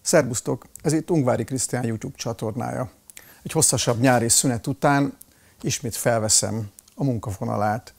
Szerbusztok! Ez itt Ungvári Krisztián YouTube csatornája. Egy hosszasabb nyári szünet után ismét felveszem a munkafonalát,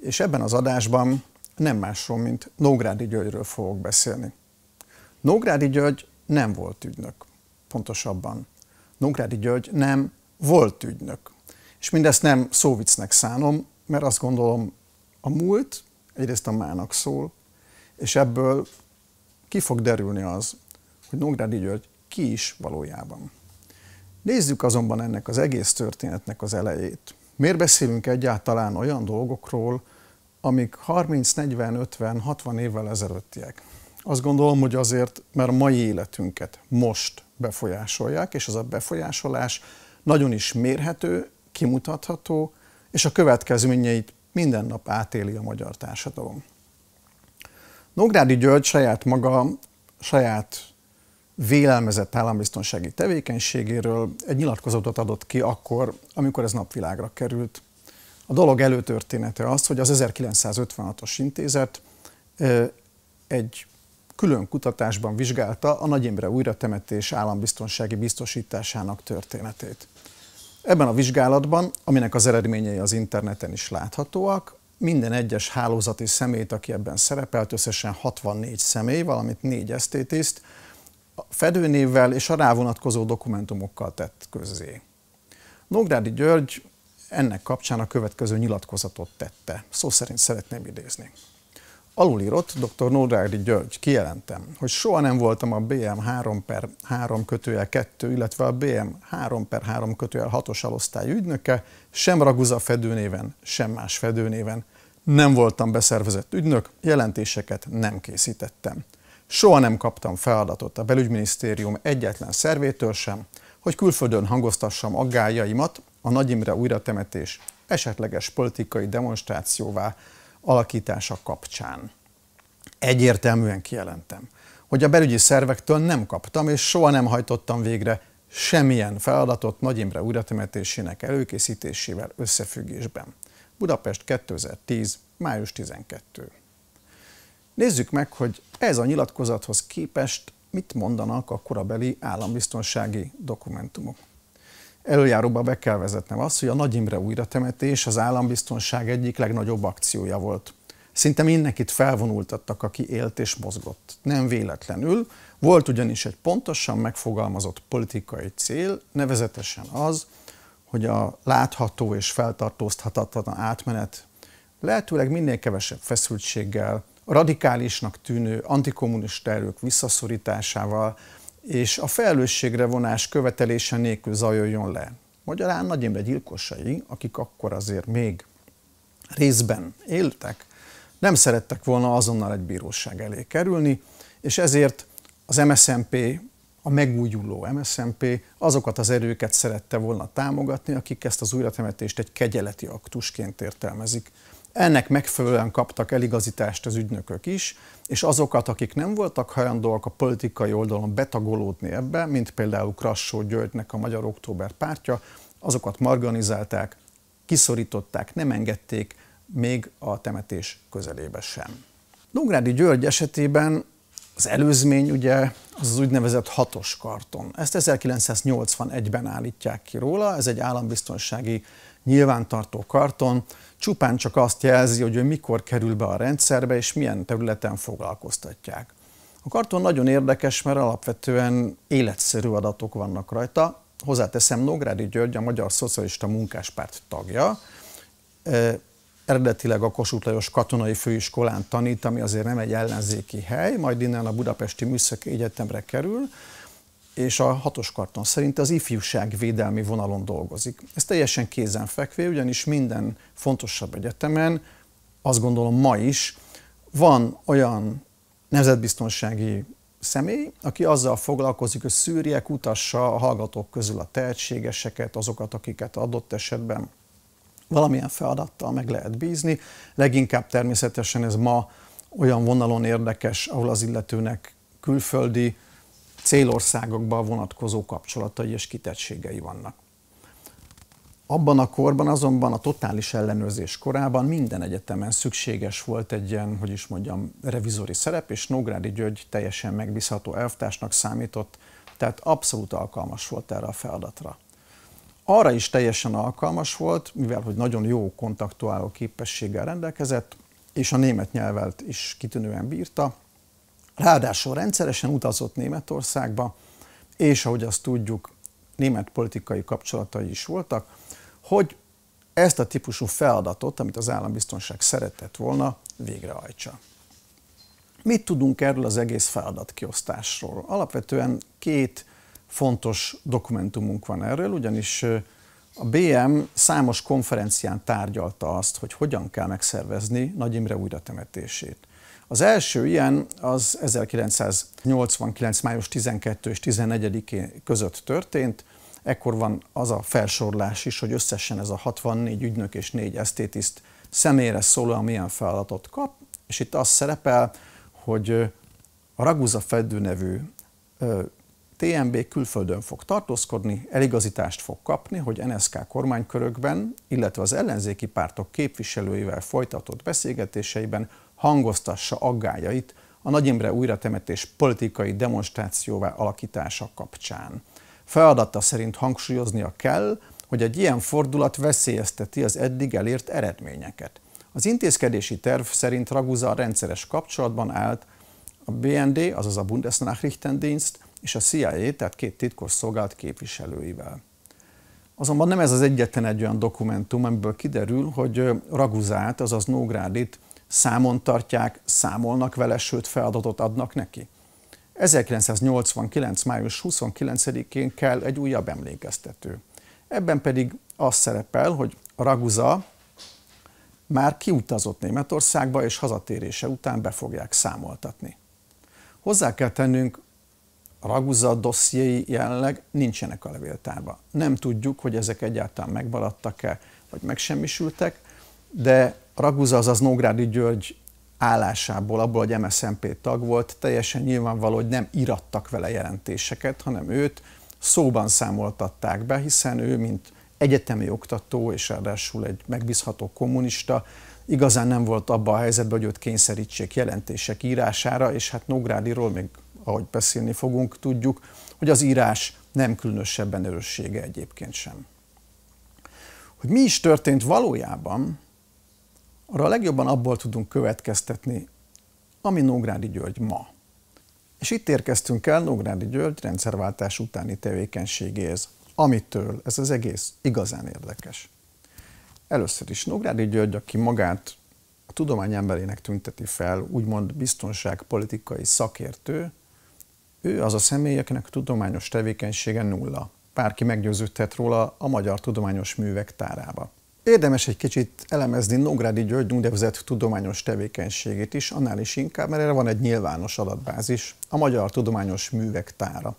és ebben az adásban nem másról, mint Nógrádi Györgyről fogok beszélni. Nógrádi György nem volt ügynök, pontosabban. Nógrádi György nem volt ügynök. És mindezt nem szóvicnek szánom, mert azt gondolom, a múlt egyrészt a mának szól, és ebből ki fog derülni az, hogy Nógrádi György ki is valójában. Nézzük azonban ennek az egész történetnek az elejét. Miért beszélünk egyáltalán olyan dolgokról, amik 30, 40, 50, 60 évvel ezelőttiek. Azt gondolom, hogy azért, mert a mai életünket most befolyásolják, és az a befolyásolás nagyon is mérhető, kimutatható, és a következményeit minden nap átéli a magyar társadalom. Nógrádi György saját maga, saját vélelmezett állambiztonsági tevékenységéről egy nyilatkozatot adott ki akkor, amikor ez napvilágra került a dolog előtörténete az, hogy az 1956-os intézet egy külön kutatásban vizsgálta a Nagy Imre újra temetés állambiztonsági biztosításának történetét. Ebben a vizsgálatban, aminek az eredményei az interneten is láthatóak, minden egyes hálózati szemét, aki ebben szerepelt, összesen 64 személy, valamint 4 esztétiszt, a fedőnévvel és a rávonatkozó dokumentumokkal tett közzé. Nógrádi György ennek kapcsán a következő nyilatkozatot tette. Szó szerint szeretném idézni. Alulírott dr. Nódrádi György, kijelentem, hogy soha nem voltam a BM 3 per 3 kötőjel 2, illetve a BM 3 per 3 kötőjel 6-os alosztály ügynöke, sem Raguza fedőnéven, sem más fedőnéven. Nem voltam beszervezett ügynök, jelentéseket nem készítettem. Soha nem kaptam feladatot a belügyminisztérium egyetlen szervétől sem, hogy külföldön hangoztassam aggájaimat a Nagy Imre újratemetés esetleges politikai demonstrációvá alakítása kapcsán. Egyértelműen kijelentem, hogy a belügyi szervektől nem kaptam és soha nem hajtottam végre semmilyen feladatot Nagy Imre újratemetésének előkészítésével összefüggésben. Budapest 2010. május 12. Nézzük meg, hogy ez a nyilatkozathoz képest mit mondanak a korabeli állambiztonsági dokumentumok előjáróba be kell vezetnem azt, hogy a Nagy Imre temetés az állambiztonság egyik legnagyobb akciója volt. Szinte mindenkit felvonultattak, aki élt és mozgott. Nem véletlenül, volt ugyanis egy pontosan megfogalmazott politikai cél, nevezetesen az, hogy a látható és feltartóztathatatlan átmenet lehetőleg minél kevesebb feszültséggel, radikálisnak tűnő antikommunista erők visszaszorításával, és a felelősségre vonás követelése nélkül zajoljon le. Magyarán Nagy Imre gyilkosai, akik akkor azért még részben éltek, nem szerettek volna azonnal egy bíróság elé kerülni, és ezért az MSZMP, a megújuló MSZMP azokat az erőket szerette volna támogatni, akik ezt az újratemetést egy kegyeleti aktusként értelmezik. Ennek megfelelően kaptak eligazítást az ügynökök is, és azokat, akik nem voltak hajlandóak a politikai oldalon betagolódni ebbe, mint például Krassó Györgynek a Magyar Október pártja, azokat marganizálták, kiszorították, nem engedték még a temetés közelébe sem. Nógrádi György esetében az előzmény ugye az az úgynevezett hatos karton. Ezt 1981-ben állítják ki róla, ez egy állambiztonsági nyilvántartó karton, csupán csak azt jelzi, hogy ő mikor kerül be a rendszerbe és milyen területen foglalkoztatják. A karton nagyon érdekes, mert alapvetően életszerű adatok vannak rajta. Hozzáteszem, Nógrádi György a Magyar Szocialista Munkáspárt tagja, eredetileg a Kossuth Lajos Katonai Főiskolán tanít, ami azért nem egy ellenzéki hely, majd innen a Budapesti Műszaki Egyetemre kerül, és a hatos karton szerint az ifjúság védelmi vonalon dolgozik. Ez teljesen kézenfekvő, ugyanis minden fontosabb egyetemen, azt gondolom ma is, van olyan nemzetbiztonsági személy, aki azzal foglalkozik, hogy szűrje, utassa a hallgatók közül a tehetségeseket, azokat, akiket adott esetben valamilyen feladattal meg lehet bízni. Leginkább természetesen ez ma olyan vonalon érdekes, ahol az illetőnek külföldi célországokban vonatkozó kapcsolatai és kitettségei vannak. Abban a korban azonban a totális ellenőrzés korában minden egyetemen szükséges volt egy ilyen, hogy is mondjam, revizori szerep, és Nógrádi György teljesen megbízható elvtársnak számított, tehát abszolút alkalmas volt erre a feladatra. Arra is teljesen alkalmas volt, mivel hogy nagyon jó kontaktuáló képességgel rendelkezett, és a német nyelvet is kitűnően bírta. Ráadásul rendszeresen utazott Németországba, és ahogy azt tudjuk, német politikai kapcsolatai is voltak, hogy ezt a típusú feladatot, amit az állambiztonság szeretett volna, végrehajtsa. Mit tudunk erről az egész feladatkiosztásról? Alapvetően két fontos dokumentumunk van erről, ugyanis a BM számos konferencián tárgyalta azt, hogy hogyan kell megszervezni Nagy Imre újratemetését. Az első ilyen az 1989. május 12 és 14 között történt, ekkor van az a felsorlás is, hogy összesen ez a 64 ügynök és 4 esztétiszt személyre szólóan milyen feladatot kap, és itt az szerepel, hogy a Raguza Fedő nevű TMB külföldön fog tartózkodni, eligazítást fog kapni, hogy NSK kormánykörökben, illetve az ellenzéki pártok képviselőivel folytatott beszélgetéseiben hangoztassa aggájait a Nagy Imre újratemetés politikai demonstrációvá alakítása kapcsán. Feladata szerint hangsúlyoznia kell, hogy egy ilyen fordulat veszélyezteti az eddig elért eredményeket. Az intézkedési terv szerint Ragusa rendszeres kapcsolatban állt a BND, azaz a Bundesnachrichtendienst, és a CIA, tehát két titkos szolgált képviselőivel. Azonban nem ez az egyetlen egy olyan dokumentum, amiből kiderül, hogy Raguzát, azaz Nógrádit számon tartják, számolnak vele, sőt feladatot adnak neki. 1989. május 29-én kell egy újabb emlékeztető. Ebben pedig az szerepel, hogy Raguza már kiutazott Németországba, és hazatérése után be fogják számoltatni. Hozzá kell tennünk, a Ragusa dossziéi jelenleg nincsenek a levéltárban. Nem tudjuk, hogy ezek egyáltalán megmaradtak-e, vagy megsemmisültek, de Ragusa, azaz Nógrádi György állásából, abból, hogy MSZNP tag volt, teljesen nyilvánvaló, hogy nem irattak vele jelentéseket, hanem őt szóban számoltatták be, hiszen ő, mint egyetemi oktató, és ráadásul egy megbízható kommunista, igazán nem volt abban a helyzetben, hogy őt kényszerítsék jelentések írására, és hát Nógrádiról még ahogy beszélni fogunk, tudjuk, hogy az írás nem különösebben erőssége egyébként sem. Hogy mi is történt valójában, arra a legjobban abból tudunk következtetni, ami Nógrádi György ma. És itt érkeztünk el Nógrádi György rendszerváltás utáni tevékenységéhez, amitől ez az egész igazán érdekes. Először is Nógrádi György, aki magát a tudomány emberének tünteti fel, úgymond biztonságpolitikai szakértő, ő az a személy, akinek a tudományos tevékenysége nulla. Bárki meggyőződhet róla a magyar tudományos művek tárába. Érdemes egy kicsit elemezni Nógrádi György úgynevezett tudományos tevékenységét is, annál is inkább, mert erre van egy nyilvános adatbázis, a Magyar Tudományos Művek Tára.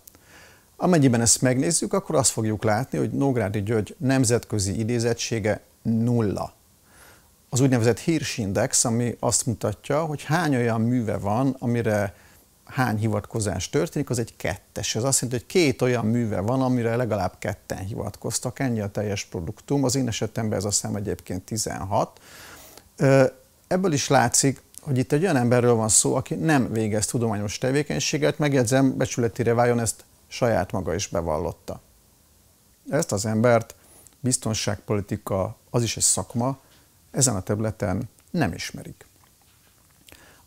Amennyiben ezt megnézzük, akkor azt fogjuk látni, hogy Nógrádi György nemzetközi idézettsége nulla. Az úgynevezett hírsindex, ami azt mutatja, hogy hány olyan műve van, amire hány hivatkozás történik, az egy kettes. Ez azt jelenti, hogy két olyan műve van, amire legalább ketten hivatkoztak, ennyi a teljes produktum. Az én esetemben ez a szám egyébként 16. Ebből is látszik, hogy itt egy olyan emberről van szó, aki nem végez tudományos tevékenységet, megjegyzem, becsületére váljon, ezt saját maga is bevallotta. Ezt az embert biztonságpolitika, az is egy szakma, ezen a területen nem ismerik.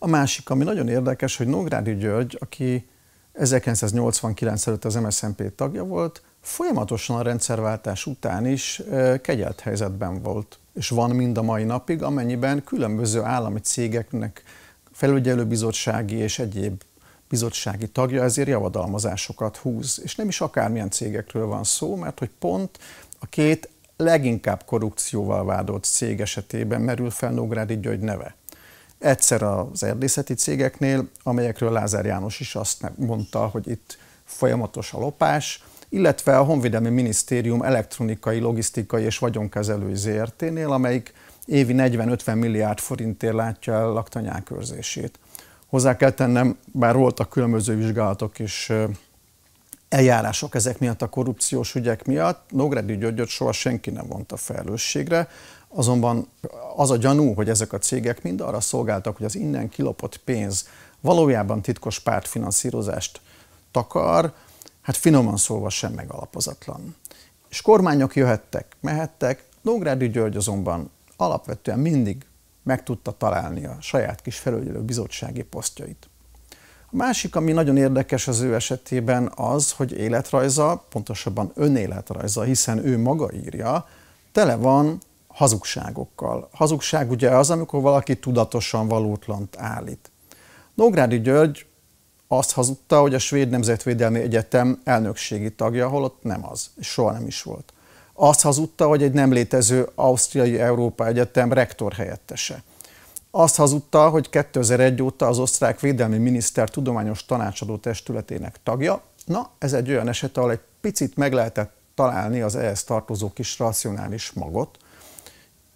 A másik, ami nagyon érdekes, hogy Nógrádi György, aki 1989 előtt az MSZNP tagja volt, folyamatosan a rendszerváltás után is kegyelt helyzetben volt, és van mind a mai napig, amennyiben különböző állami cégeknek felügyelőbizottsági és egyéb bizottsági tagja ezért javadalmazásokat húz. És nem is akármilyen cégekről van szó, mert hogy pont a két leginkább korrupcióval vádolt cég esetében merül fel Nógrádi György neve. Egyszer az erdészeti cégeknél, amelyekről Lázár János is azt mondta, hogy itt folyamatos a lopás, illetve a Honvédelmi Minisztérium elektronikai, logisztikai és vagyonkezelői ZRT-nél, amelyik évi 40-50 milliárd forintért látja el laktanyák őrzését. Hozzá kell tennem, bár voltak különböző vizsgálatok és eljárások ezek miatt, a korrupciós ügyek miatt, Nógrádi Györgyöt soha senki nem vonta felelősségre. Azonban az a gyanú, hogy ezek a cégek mind arra szolgáltak, hogy az innen kilopott pénz valójában titkos pártfinanszírozást takar, hát finoman szólva sem megalapozatlan. És kormányok jöhettek, mehettek, Nógrádi György azonban alapvetően mindig meg tudta találni a saját kis felügyelő bizottsági posztjait. A másik, ami nagyon érdekes az ő esetében az, hogy életrajza, pontosabban önéletrajza, hiszen ő maga írja, tele van hazugságokkal. Hazugság ugye az, amikor valaki tudatosan valótlant állít. Nógrádi György azt hazudta, hogy a Svéd Nemzetvédelmi Egyetem elnökségi tagja, holott nem az, és soha nem is volt. Azt hazudta, hogy egy nem létező Ausztriai Európa Egyetem rektor helyettese. Azt hazudta, hogy 2001 óta az osztrák védelmi miniszter tudományos tanácsadó testületének tagja. Na, ez egy olyan eset, ahol egy picit meg lehetett találni az ehhez tartozó kis racionális magot,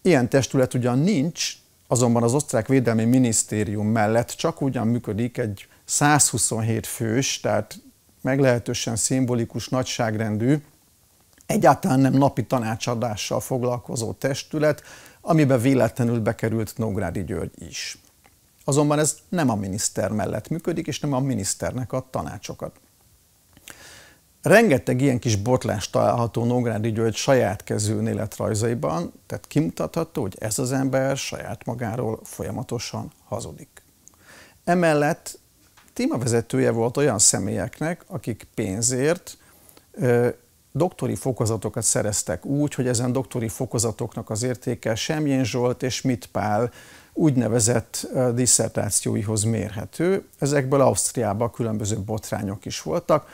Ilyen testület ugyan nincs, azonban az osztrák védelmi minisztérium mellett csak ugyan működik egy 127 fős, tehát meglehetősen szimbolikus nagyságrendű, egyáltalán nem napi tanácsadással foglalkozó testület, amiben véletlenül bekerült Nógrádi György is. Azonban ez nem a miniszter mellett működik, és nem a miniszternek ad tanácsokat. Rengeteg ilyen kis botlás található Nógrádi György saját kezű életrajzaiban, tehát kimutatható, hogy ez az ember saját magáról folyamatosan hazudik. Emellett témavezetője volt olyan személyeknek, akik pénzért ö, doktori fokozatokat szereztek úgy, hogy ezen doktori fokozatoknak az értéke Semjén Zsolt és Mit Pál úgynevezett diszertációihoz mérhető. Ezekből Ausztriában különböző botrányok is voltak,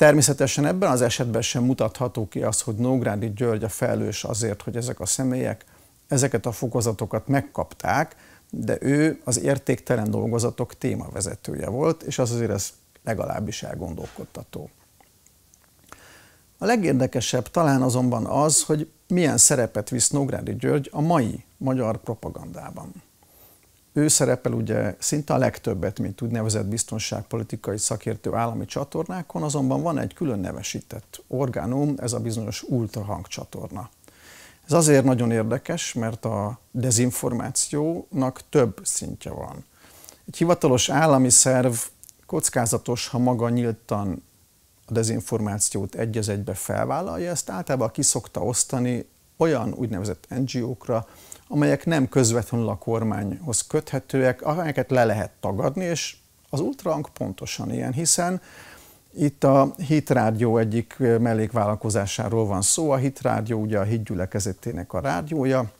Természetesen ebben az esetben sem mutatható ki az, hogy Nógrádi György a felelős azért, hogy ezek a személyek ezeket a fokozatokat megkapták, de ő az értéktelen dolgozatok témavezetője volt, és az azért ez legalábbis elgondolkodtató. A legérdekesebb talán azonban az, hogy milyen szerepet visz Nógrádi György a mai magyar propagandában. Ő szerepel ugye szinte a legtöbbet, mint úgynevezett biztonságpolitikai szakértő állami csatornákon, azonban van egy külön nevesített orgánum, ez a bizonyos ultrahangcsatorna. Ez azért nagyon érdekes, mert a dezinformációnak több szintje van. Egy hivatalos állami szerv kockázatos, ha maga nyíltan a dezinformációt egy az egybe felvállalja, ezt általában ki szokta osztani olyan úgynevezett NGO-kra, amelyek nem közvetlenül a kormányhoz köthetőek, amelyeket le lehet tagadni, és az ultrahang pontosan ilyen, hiszen itt a Hitrádió egyik mellékvállalkozásáról van szó. A Hitrádió ugye a hídgyülekezetének a rádiója,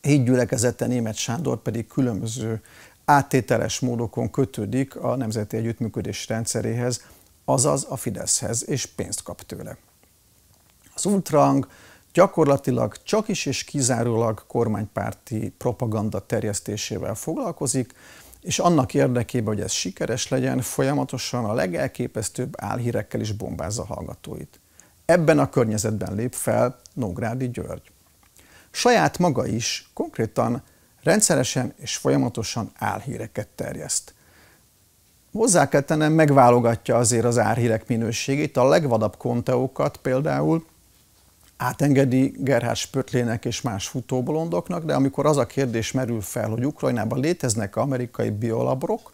hídgyülekezete német Sándor pedig különböző áttételes módokon kötődik a Nemzeti Együttműködés rendszeréhez, azaz a Fideszhez, és pénzt kap tőle. Az ultrang gyakorlatilag csak is és kizárólag kormánypárti propaganda terjesztésével foglalkozik, és annak érdekében, hogy ez sikeres legyen, folyamatosan a legelképesztőbb álhírekkel is bombázza hallgatóit. Ebben a környezetben lép fel Nógrádi György. Saját maga is konkrétan rendszeresen és folyamatosan álhíreket terjeszt. Hozzá kell tennem, megválogatja azért az álhírek minőségét, a legvadabb konteókat például, átengedi Gerhard Spötlének és más futóbolondoknak, de amikor az a kérdés merül fel, hogy Ukrajnában léteznek amerikai biolabrok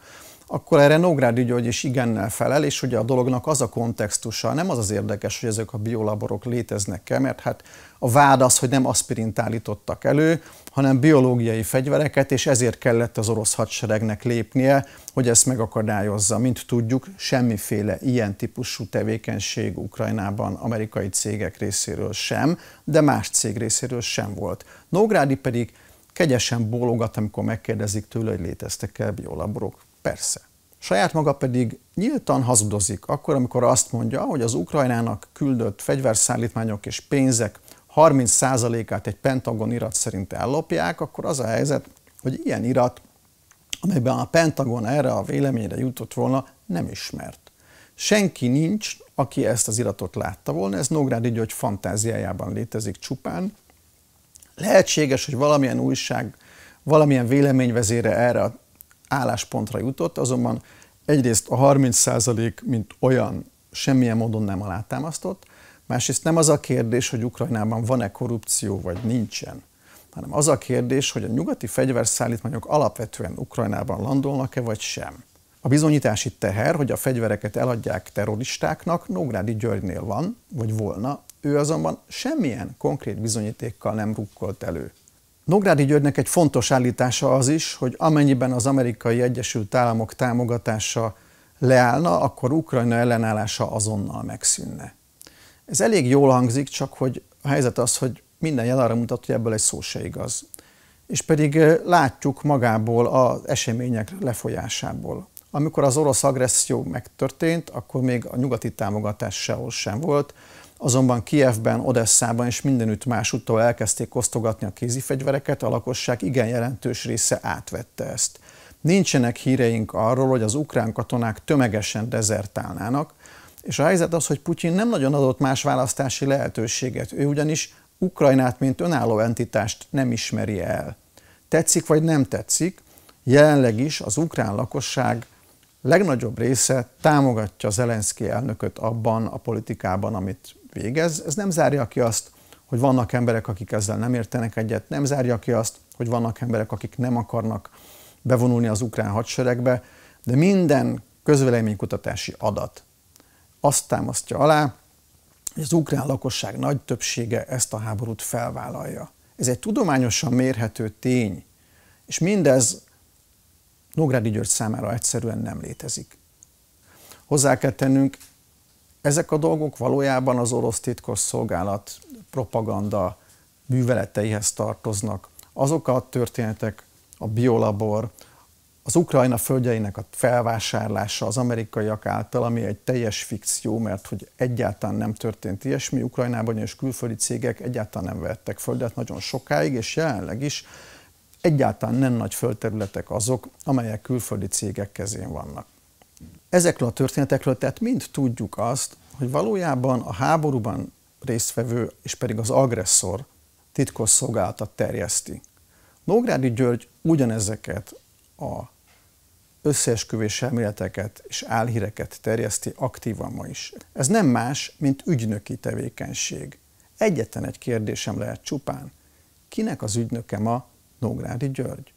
akkor erre Nógrádi György is igennel felel, és ugye a dolognak az a kontextusa, nem az az érdekes, hogy ezek a biolaborok léteznek-e, mert hát a vád az, hogy nem aspirint állítottak elő, hanem biológiai fegyvereket, és ezért kellett az orosz hadseregnek lépnie, hogy ezt megakadályozza. Mint tudjuk, semmiféle ilyen típusú tevékenység Ukrajnában amerikai cégek részéről sem, de más cég részéről sem volt. Nógrádi pedig kegyesen bólogat, amikor megkérdezik tőle, hogy léteztek-e biolaborok. Persze. Saját maga pedig nyíltan hazudozik akkor, amikor azt mondja, hogy az Ukrajnának küldött fegyverszállítmányok és pénzek 30%-át egy Pentagon irat szerint ellopják, akkor az a helyzet, hogy ilyen irat, amelyben a Pentagon erre a véleményre jutott volna, nem ismert. Senki nincs, aki ezt az iratot látta volna, ez Nógrádi György fantáziájában létezik csupán. Lehetséges, hogy valamilyen újság, valamilyen véleményvezére erre a álláspontra jutott, azonban egyrészt a 30% mint olyan semmilyen módon nem alátámasztott, másrészt nem az a kérdés, hogy Ukrajnában van-e korrupció vagy nincsen, hanem az a kérdés, hogy a nyugati fegyverszállítmányok alapvetően Ukrajnában landolnak-e vagy sem. A bizonyítási teher, hogy a fegyvereket eladják terroristáknak, Nógrádi Györgynél van, vagy volna, ő azonban semmilyen konkrét bizonyítékkal nem rukkolt elő. Nográdi Györgynek egy fontos állítása az is, hogy amennyiben az amerikai Egyesült Államok támogatása leállna, akkor Ukrajna ellenállása azonnal megszűnne. Ez elég jól hangzik, csak hogy a helyzet az, hogy minden jel arra mutat, hogy ebből egy szó se igaz. És pedig látjuk magából az események lefolyásából. Amikor az orosz agresszió megtörtént, akkor még a nyugati támogatás sehol sem volt, Azonban Kijevben, Odesszában és mindenütt másúttal elkezdték osztogatni a kézifegyvereket, a lakosság igen jelentős része átvette ezt. Nincsenek híreink arról, hogy az ukrán katonák tömegesen dezertálnának, és a helyzet az, hogy Putyin nem nagyon adott más választási lehetőséget, ő ugyanis Ukrajnát, mint önálló entitást nem ismeri el. Tetszik vagy nem tetszik, jelenleg is az ukrán lakosság legnagyobb része támogatja Zelenszky elnököt abban a politikában, amit végez. Ez nem zárja ki azt, hogy vannak emberek, akik ezzel nem értenek egyet, nem zárja ki azt, hogy vannak emberek, akik nem akarnak bevonulni az ukrán hadseregbe, de minden közvéleménykutatási adat azt támasztja alá, hogy az ukrán lakosság nagy többsége ezt a háborút felvállalja. Ez egy tudományosan mérhető tény, és mindez Nógrádi György számára egyszerűen nem létezik. Hozzá kell tennünk, ezek a dolgok valójában az orosz szolgálat propaganda műveleteihez tartoznak. Azok a történetek, a biolabor, az Ukrajna földjeinek a felvásárlása az amerikaiak által, ami egy teljes fikció, mert hogy egyáltalán nem történt ilyesmi Ukrajnában, és külföldi cégek egyáltalán nem vettek földet nagyon sokáig, és jelenleg is egyáltalán nem nagy földterületek azok, amelyek külföldi cégek kezén vannak. Ezekről a történetekről tehát mind tudjuk azt, hogy valójában a háborúban résztvevő és pedig az agresszor titkos szolgálatot terjeszti. Nógrádi György ugyanezeket a összeesküvés elméleteket és álhíreket terjeszti aktívan ma is. Ez nem más, mint ügynöki tevékenység. Egyetlen egy kérdésem lehet csupán. Kinek az ügynöke ma Nógrádi György?